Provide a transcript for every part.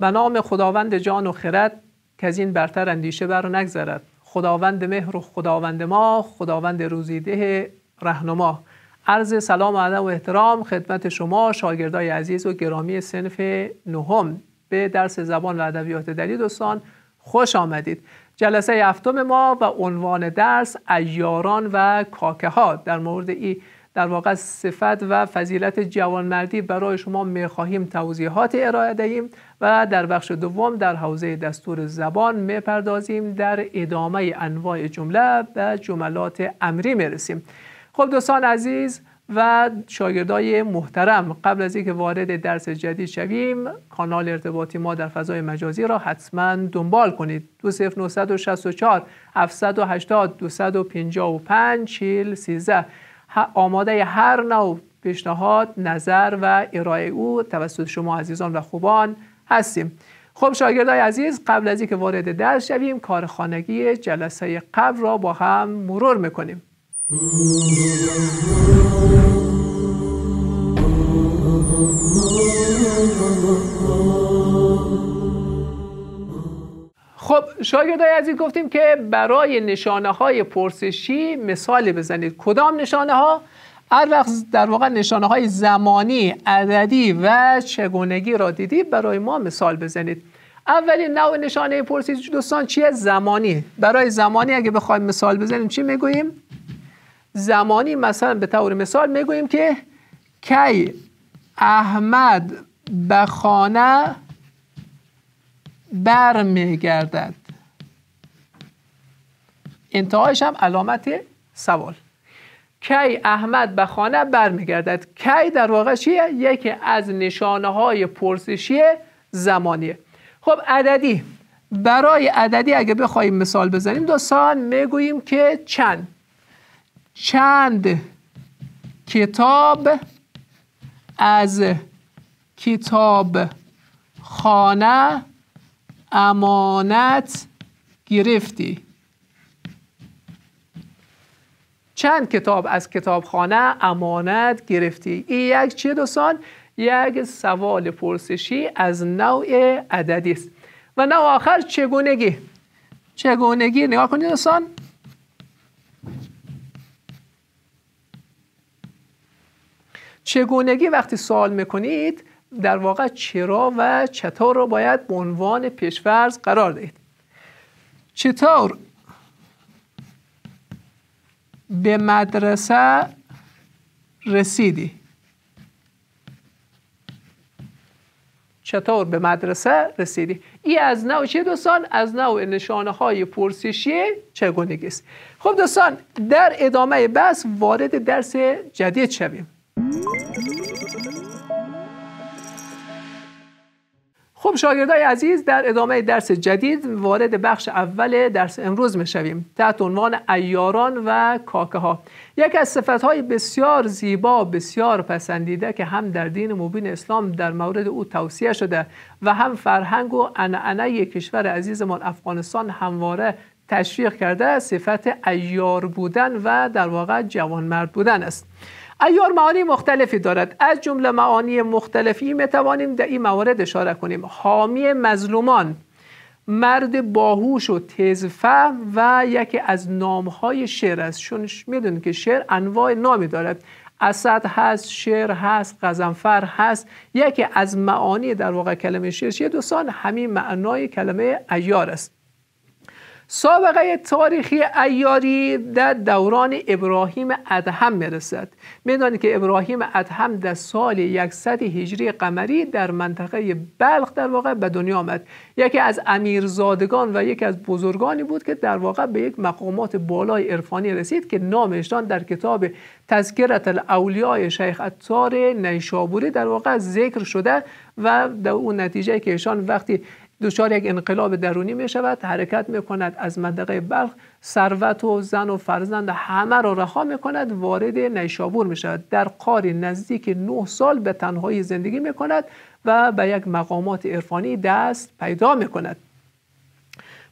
به نام خداوند جان و خرد که از این برتر اندیشه بر نگذرد خداوند مهر و خداوند ما خداوند روزیده رهنما عرض سلام و ادب و احترام خدمت شما شاگردای عزیز و گرامی صنف نهم به درس زبان و ادبیات دری دوستان خوش آمدید جلسه هفتم ما و عنوان درس ایاران و کاکه ها در مورد این در واقع صفت و فضیلت جوانمردی برای شما میخواهیم توضیحات ارائه دهیم و در بخش دوم در حوزه دستور زبان میپردازیم در ادامه انواع جمله به جملات امری میرسیم خب دوستان عزیز و شاگردای محترم قبل از اینکه وارد درس جدید شویم کانال ارتباطی ما در فضای مجازی را حتما دنبال کنید 2964 780 255 40 آماده هر نوع پیشنهاد نظر و ارائه او توسط شما عزیزان و خوبان هستیم خب شاگردای عزیز قبل از اینکه وارد درس شویم کار خانگی جلسه قبل را با هم مرور میکنیم خب از عزیز گفتیم که برای نشانه های پرسشی مثال بزنید کدام نشانه ها هر وقت در واقع نشانه های زمانی عددی و چگونگی را دیدید برای ما مثال بزنید اولین نوع نشانه پرسشی دوستان چیه زمانی برای زمانی اگه بخوایم مثال بزنیم چی میگوییم زمانی مثلا به طور مثال میگوییم که کی احمد به خانه برمیگردد انتهایش هم علامت سوال کی احمد به خانه برمیگردد کی در واقع چیه یکی از نشانه های پرسشی زمانیه خب عددی برای عددی اگه بخوایم مثال بزنیم دوستان میگوییم که چند چند کتاب از کتاب خانه امانت گرفتی چند کتاب از کتابخانه امانت گرفتی این یک چه دوستان یک سوال پرسشی از نوع عددی است و نوع آخر چگونگی چگونگی نگاه کنید دوستان چگونگی وقتی سوال میکنید در واقع چرا و چطور رو باید به عنوان پیشفرض قرار دهید چطور به مدرسه رسیدی چطور به مدرسه رسیدی ای از نوع چه دوستان از نوع نشانه های پرسشی چگونگی است خب دوستان در ادامه بس وارد درس جدید شویم خب شاگردای عزیز در ادامه درس جدید وارد بخش اول درس امروز میشویم تحت عنوان ایاران و کاکه ها یک از صفت های بسیار زیبا بسیار پسندیده که هم در دین مبین اسلام در مورد او توصیه شده و هم فرهنگ و انعنه کشور عزیزمان افغانستان همواره تشویق کرده صفت ایار بودن و در واقع جوانمرد بودن است ایار معانی مختلفی دارد از جمله معانی مختلفی می توانیم در این موارد اشاره کنیم حامی مظلومان مرد باهوش و تزفه و یکی از نامهای شعر است چون میدونید که شعر انواع نامی دارد اسد هست شعر هست قزنفر هست یکی از معانی در واقع کلمه شعر چیه دوستان همین معنای کلمه ایار است سابقه تاریخی ایاری در دوران ابراهیم ادهم میرسد میدانید که ابراهیم ادهم در سال 100 هجری قمری در منطقه بلخ در واقع به دنیا آمد یکی از امیرزادگان و یکی از بزرگانی بود که در واقع به یک مقامات بالای عرفانی رسید که نامشان در کتاب تذکرت الاولیاء شیخ اتار نیشابوری در واقع ذکر شده و در اون نتیجه که ایشان وقتی دچار یک انقلاب درونی می شود حرکت می کند از مدقه بلخ ثروت و زن و فرزند همه را رها می کند وارد نیشابور می شود در قار نزدیک نه سال به تنهایی زندگی می کند و به یک مقامات عرفانی دست پیدا می کند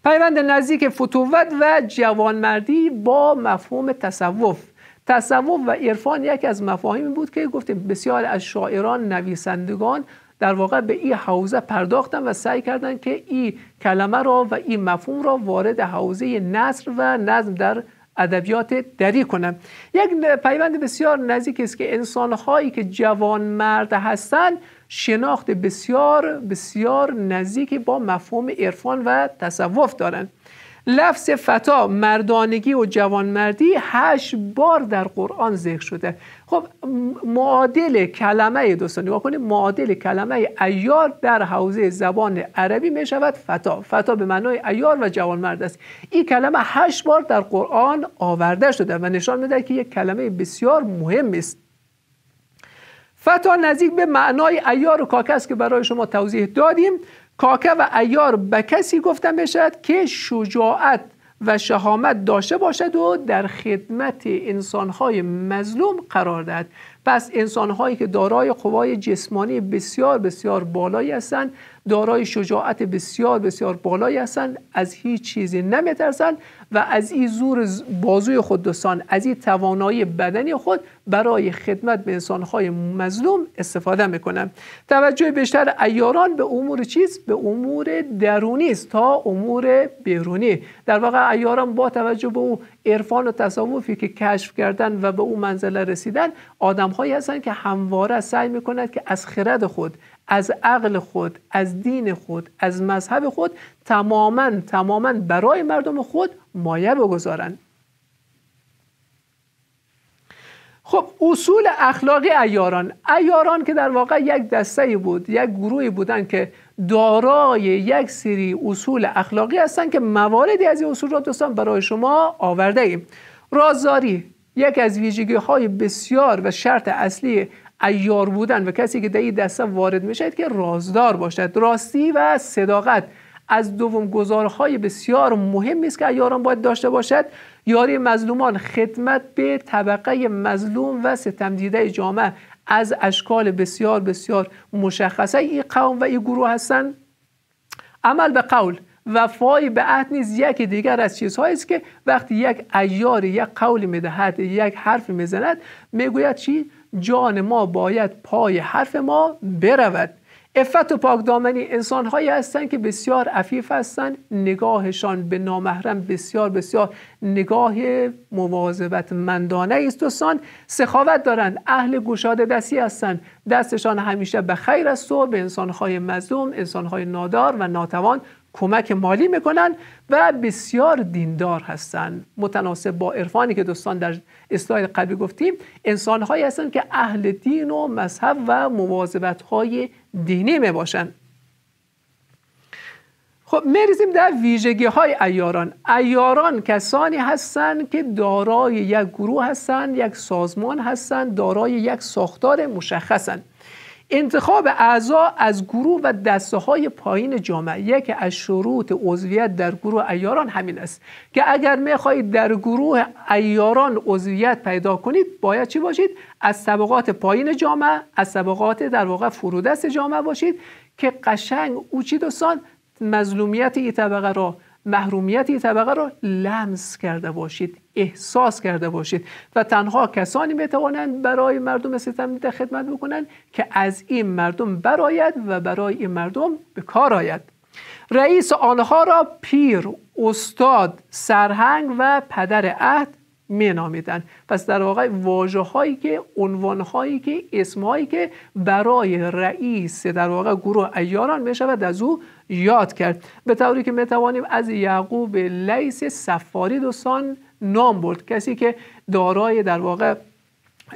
پیوند نزدیک فتووت و جوانمردی با مفهوم تصوف تصوف و عرفان یکی از مفاهیمی بود که گفتیم بسیار از شاعران نویسندگان در واقع به این حوزه پرداختن و سعی کردن که این کلمه را و این مفهوم را وارد حوزه نصر و نظم در ادبیات دری کنم یک پیوند بسیار نزدیک است که انسانهایی که جوان مرد هستند شناخت بسیار بسیار نزدیک با مفهوم عرفان و تصوف دارند لفظ فتا مردانگی و جوانمردی هشت بار در قرآن ذکر شده خب معادل کلمه دوستان نگاه کنید معادل کلمه ایار در حوزه زبان عربی می شود فتا فتا به معنای ایار و جوانمرد است این کلمه هشت بار در قرآن آورده شده و نشان میده که یک کلمه بسیار مهم است فتا نزدیک به معنای ایار و کاکست که برای شما توضیح دادیم کاکه و ایار به کسی گفته می که شجاعت و شهامت داشته باشد و در خدمت انسانهای مظلوم قرار دهد پس انسانهایی که دارای قوای جسمانی بسیار بسیار بالایی هستند دارای شجاعت بسیار بسیار بالایی هستند از هیچ چیزی نمیترسند و از این زور بازوی خود دوستان از این توانایی بدنی خود برای خدمت به انسانهای مظلوم استفاده میکنند توجه بیشتر ایاران به امور چیز به امور درونی است تا امور بیرونی در واقع ایاران با توجه به او عرفان و تصوفی که کشف کردن و به او منزله رسیدن آدمهایی هستند که همواره سعی میکنند که از خرد خود از عقل خود از دین خود از مذهب خود تماما تماما برای مردم خود مایه بگذارند خب اصول اخلاقی ایاران ایاران که در واقع یک دسته بود یک گروهی بودند که دارای یک سری اصول اخلاقی هستند که مواردی از این اصول را دوستان برای شما آورده ایم رازداری یک از ویژگی های بسیار و شرط اصلی ایار بودن و کسی که در این دسته وارد میشه که رازدار باشد راستی و صداقت از دوم گزارهای بسیار مهم است که ایاران باید داشته باشد یاری مظلومان خدمت به طبقه مظلوم و ستمدیده جامعه از اشکال بسیار بسیار مشخصه این قوم و این گروه هستند عمل به قول وفای به عهد نیز یک دیگر از چیزهایی است که وقتی یک ایار یک قولی میدهد یک حرف میزند میگوید چی جان ما باید پای حرف ما برود افت و پاکدامنی انسان هایی هستند که بسیار عفیف هستند نگاهشان به نامحرم بسیار بسیار نگاه مواظبت مندانه است دوستان سخاوت دارند اهل گشاده دستی هستند دستشان همیشه به خیر است و به انسان های مظلوم انسان های نادار و ناتوان کمک مالی میکنن و بسیار دیندار هستند متناسب با عرفانی که دوستان در اسلاید قبلی گفتیم انسانهایی هستند که اهل دین و مذهب و مواظبت های دینی می خب میریزیم در ویژگی های ایاران ایاران کسانی هستند که دارای یک گروه هستند یک سازمان هستند دارای یک ساختار مشخصند انتخاب اعضا از گروه و دسته های پایین جامعه یکی از شروط عضویت در گروه ایاران همین است که اگر میخواهید در گروه ایاران عضویت پیدا کنید باید چی باشید از طبقات پایین جامعه از طبقات در واقع فرودست جامعه باشید که قشنگ او چی دوستان مظلومیت این طبقه را محرومیت این طبقه را لمس کرده باشید احساس کرده باشید و تنها کسانی میتوانند برای مردم ستم دیده خدمت بکنند که از این مردم براید و برای این مردم به کار آید رئیس آنها را پیر استاد سرهنگ و پدر عهد می پس در واقع واجه هایی که عنوان هایی که اسم هایی که برای رئیس در واقع گروه ایاران می شود از او یاد کرد به طوری که می توانیم از یعقوب لیس سفاری دوستان نام برد کسی که دارای در واقع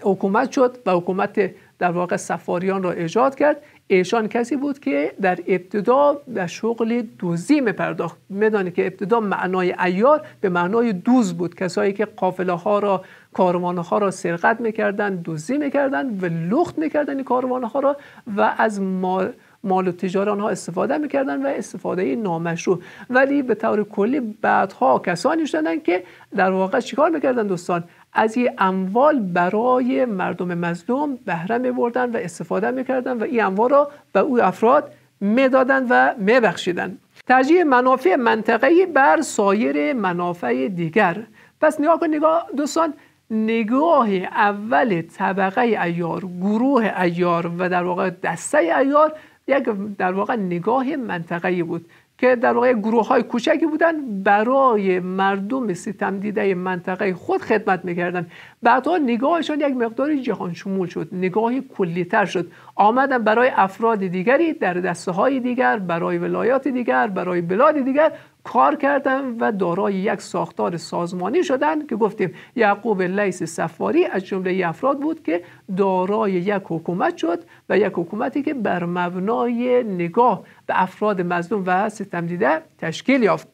حکومت شد و حکومت در واقع سفاریان را ایجاد کرد ایشان کسی بود که در ابتدا به شغل دوزی می پرداخت میدانید که ابتدا معنای ایار به معنای دوز بود کسایی که قافله ها را کاروانه ها را سرقت میکردند دوزی میکردند و لخت میکردن این کاروانه ها را و از مال مال و تجار آنها استفاده میکردن و استفاده نامشروع ولی به طور کلی بعدها کسانی شدن که در واقع چیکار میکردن دوستان از یه اموال برای مردم مظلوم بهره میبردن و استفاده میکردن و این اموال را به او افراد میدادن و میبخشیدن ترجیح منافع منطقه‌ای بر سایر منافع دیگر پس نگاه کن نگاه دوستان نگاه اول طبقه ایار گروه ایار و در واقع دسته ایار یک در واقع نگاه منطقه‌ای بود که در واقع گروه های کوچکی بودن برای مردم ستم دیده منطقه خود خدمت میکردن بعدها نگاهشان یک مقدار جهان شمول شد نگاه کلیتر شد آمدن برای افراد دیگری در دسته های دیگر برای ولایات دیگر برای بلاد دیگر کار کردن و دارای یک ساختار سازمانی شدن که گفتیم یعقوب لیس سفاری از جمله افراد بود که دارای یک حکومت شد و یک حکومتی که بر مبنای نگاه به افراد مظلوم و ستم دیده تشکیل یافت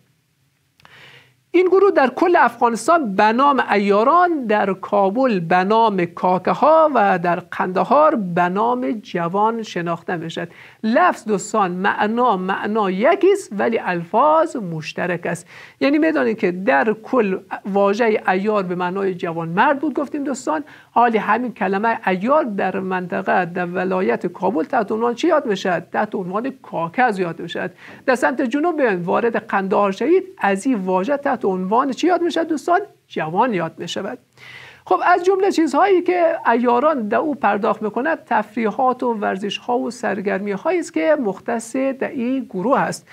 این گروه در کل افغانستان به نام ایاران در کابل به نام کاکه ها و در قندهار به نام جوان شناخته میشد. لفظ دوستان معنا معنا یکی است ولی الفاظ مشترک است یعنی میدانید که در کل واژه ایار به معنای جوان مرد بود گفتیم دوستان حال همین کلمه ایار در منطقه در ولایت کابل تحت عنوان چی یاد میشد تحت عنوان کاکز یاد میشد در سمت جنوب وارد قندهار شهید از این واژه تحت عنوان چی یاد میشد دوستان جوان یاد میشود خب از جمله چیزهایی که ایاران در او پرداخت میکند تفریحات و ورزش ها و سرگرمی هایی است که مختص در این گروه است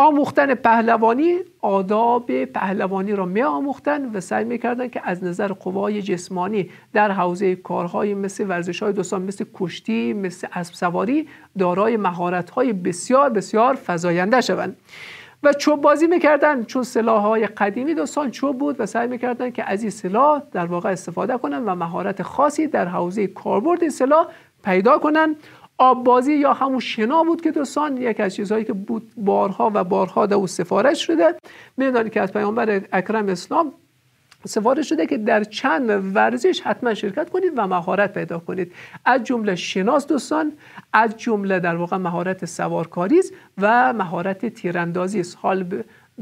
آموختن پهلوانی آداب پهلوانی را می آموختن و سعی می که از نظر قوای جسمانی در حوزه کارهای مثل ورزش های دوستان مثل کشتی مثل اسب سواری دارای مهارت های بسیار بسیار فزاینده شوند و چوب بازی میکردن چون سلاح های قدیمی دوستان چوب بود و سعی میکردن که از این سلاح در واقع استفاده کنن و مهارت خاصی در حوزه کاربرد این سلاح پیدا کنند. بازی یا همون شنا بود که دوستان یک از چیزهایی که بود بارها و بارها در او سفارش شده میدانی که از پیامبر اکرم اسلام سفارش شده که در چند ورزش حتما شرکت کنید و مهارت پیدا کنید از جمله شناس دوستان از جمله در واقع مهارت سوارکاری و مهارت تیراندازی است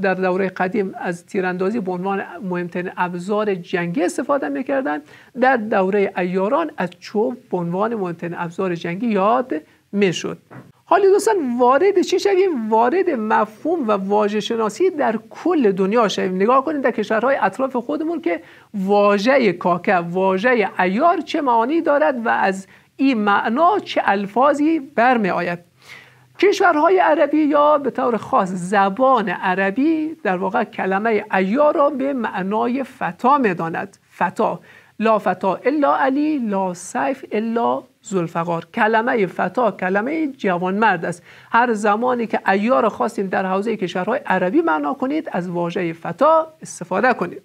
در دوره قدیم از تیراندازی به عنوان مهمترین ابزار جنگی استفاده میکردن در دوره ایاران از چوب به عنوان مهمترین ابزار جنگی یاد میشد حالا دوستان وارد چی شویم وارد مفهوم و واژه شناسی در کل دنیا شویم نگاه کنید در کشورهای اطراف خودمون که واژه کاکه واژه ایار چه معانی دارد و از این معنا چه الفاظی برمی آید کشورهای عربی یا به طور خاص زبان عربی در واقع کلمه ایار را به معنای فتا میداند فتا لا فتا الا علی لا سیف الا زلفقار کلمه فتا کلمه جوانمرد است هر زمانی که عیار را خواستیم در حوزه کشورهای عربی معنا کنید از واژه فتا استفاده کنید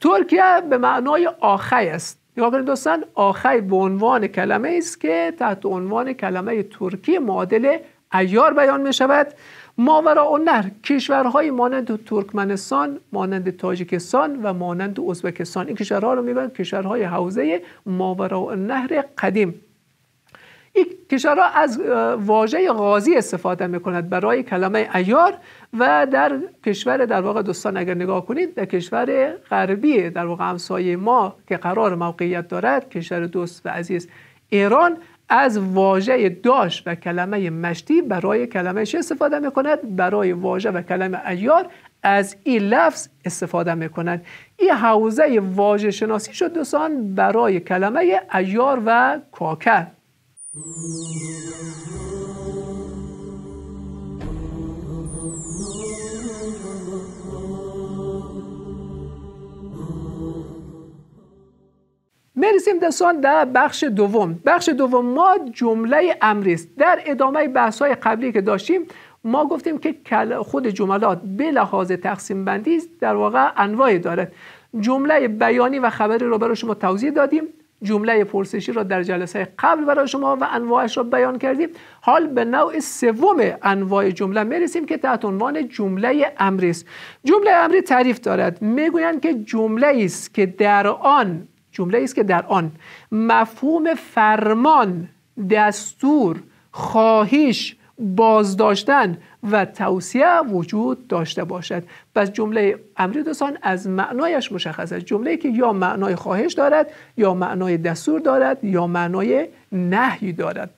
ترکیه به معنای آخی است نگاه کنید دوستان آخی به عنوان کلمه است که تحت عنوان کلمه ترکی معادل ایار بیان می شود ماورا و نهر کشورهای مانند ترکمنستان مانند تاجیکستان و مانند ازبکستان این کشورها رو بند کشورهای حوزه ماورا و نهر قدیم این کشورها از واژه غازی استفاده کند برای کلمه ایار و در کشور در واقع دوستان اگر نگاه کنید در کشور غربی در واقع همسایه ما که قرار موقعیت دارد کشور دوست و عزیز ایران از واژه داش و کلمه مشتی برای کلمه چه استفاده میکند برای واژه و کلمه ایار از این لفظ استفاده میکند این حوزه واژه شناسی شد دوستان برای کلمه ایار و کاکر میرسیم دستان در بخش دوم بخش دوم ما جمله امری است در ادامه بحث های قبلی که داشتیم ما گفتیم که خود جملات به لحاظ تقسیم بندی در واقع انواعی دارد جمله بیانی و خبری را برای شما توضیح دادیم جمله پرسشی را در جلسه قبل برای شما و انواعش را بیان کردیم حال به نوع سوم انواع جمله میرسیم که تحت عنوان جمله امری است جمله امری تعریف دارد میگویند که جمله است که در آن جمله است که در آن مفهوم فرمان دستور خواهش بازداشتن و توصیه وجود داشته باشد پس جمله امری دوستان از معنایش مشخص است جمله که یا معنای خواهش دارد یا معنای دستور دارد یا معنای نهی دارد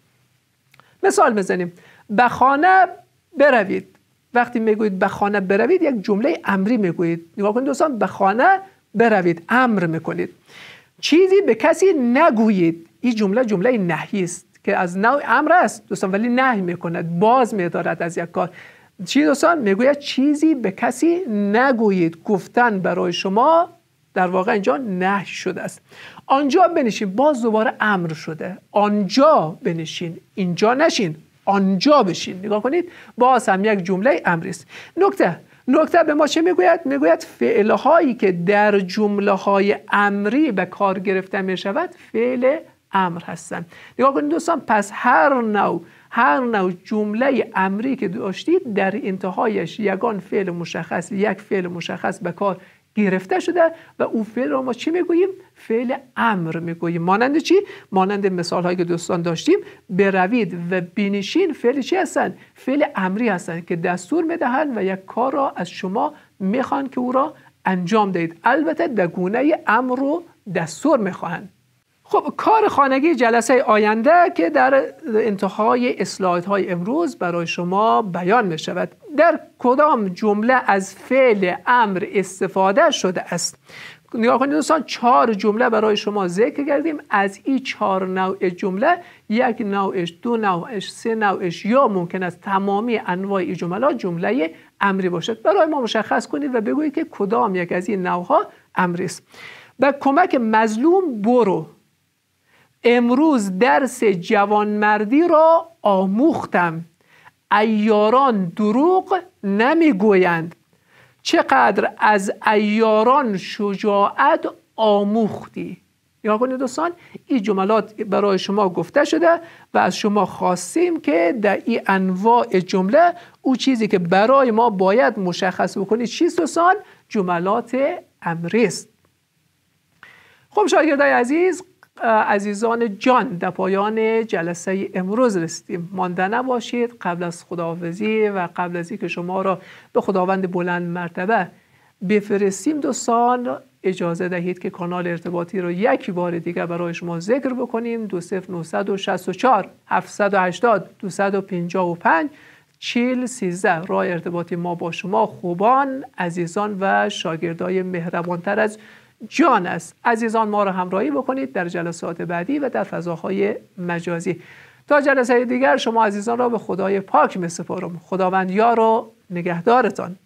مثال بزنیم به خانه بروید وقتی میگویید به خانه بروید یک جمله امری میگویید نگاه کنید دوستان به خانه بروید امر میکنید چیزی به کسی نگویید این جمله جمله نهی است که از نوع امر است دوستان ولی نهی میکند باز میدارد از یک کار چی دوستان میگوید چیزی به کسی نگویید گفتن برای شما در واقع اینجا نهی شده است آنجا بنشین باز دوباره امر شده آنجا بنشین اینجا نشین آنجا بشین نگاه کنید باز هم یک جمله امر است نکته نکته به ما چه میگوید میگوید فعلهایی که در جمله های امری به کار گرفته می شود فعل امر هستند نگاه کنید دوستان پس هر نوع هر نوع جمله امری که داشتید در انتهایش یگان فعل مشخص یک فعل مشخص به کار گرفته شده و او فعل را ما چی میگوییم فعل امر میگوییم مانند چی مانند مثال هایی که دوستان داشتیم بروید و بینشین فعل چی هستند فعل امری هستند که دستور میدهند و یک کار را از شما میخوان که او را انجام دهید البته دگونه گونه امر رو دستور میخواهند خب کار خانگی جلسه آینده که در انتهای اصلاحات های امروز برای شما بیان می شود در کدام جمله از فعل امر استفاده شده است نگاه کنید دوستان چهار جمله برای شما ذکر کردیم از این چهار نوع جمله یک نوعش دو نوعش سه نوعش یا ممکن است تمامی انواع جمله جمله امری باشد برای ما مشخص کنید و بگویید که کدام یک از این نوع ها امری است به کمک مظلوم برو امروز درس جوانمردی را آموختم ایاران دروغ نمیگویند چقدر از ایاران شجاعت آموختی یا کنید دوستان این جملات برای شما گفته شده و از شما خواستیم که در این انواع جمله او چیزی که برای ما باید مشخص بکنید چیست دوستان جملات امری است خب شاگردای عزیز عزیزان جان در پایان جلسه امروز رسیدیم مانده نباشید قبل از خداحافظی و قبل از اینکه شما را به خداوند بلند مرتبه بفرستیم دوستان اجازه دهید که کانال ارتباطی را یک بار دیگه برای شما ذکر بکنیم پینجا و پنج، چیل سیزده راه ارتباطی ما با شما خوبان عزیزان و شاگردای مهربانتر از جان است عزیزان ما را همراهی بکنید در جلسات بعدی و در فضاهای مجازی تا جلسه دیگر شما عزیزان را به خدای پاک می سپارم خداوند یار و نگهدارتان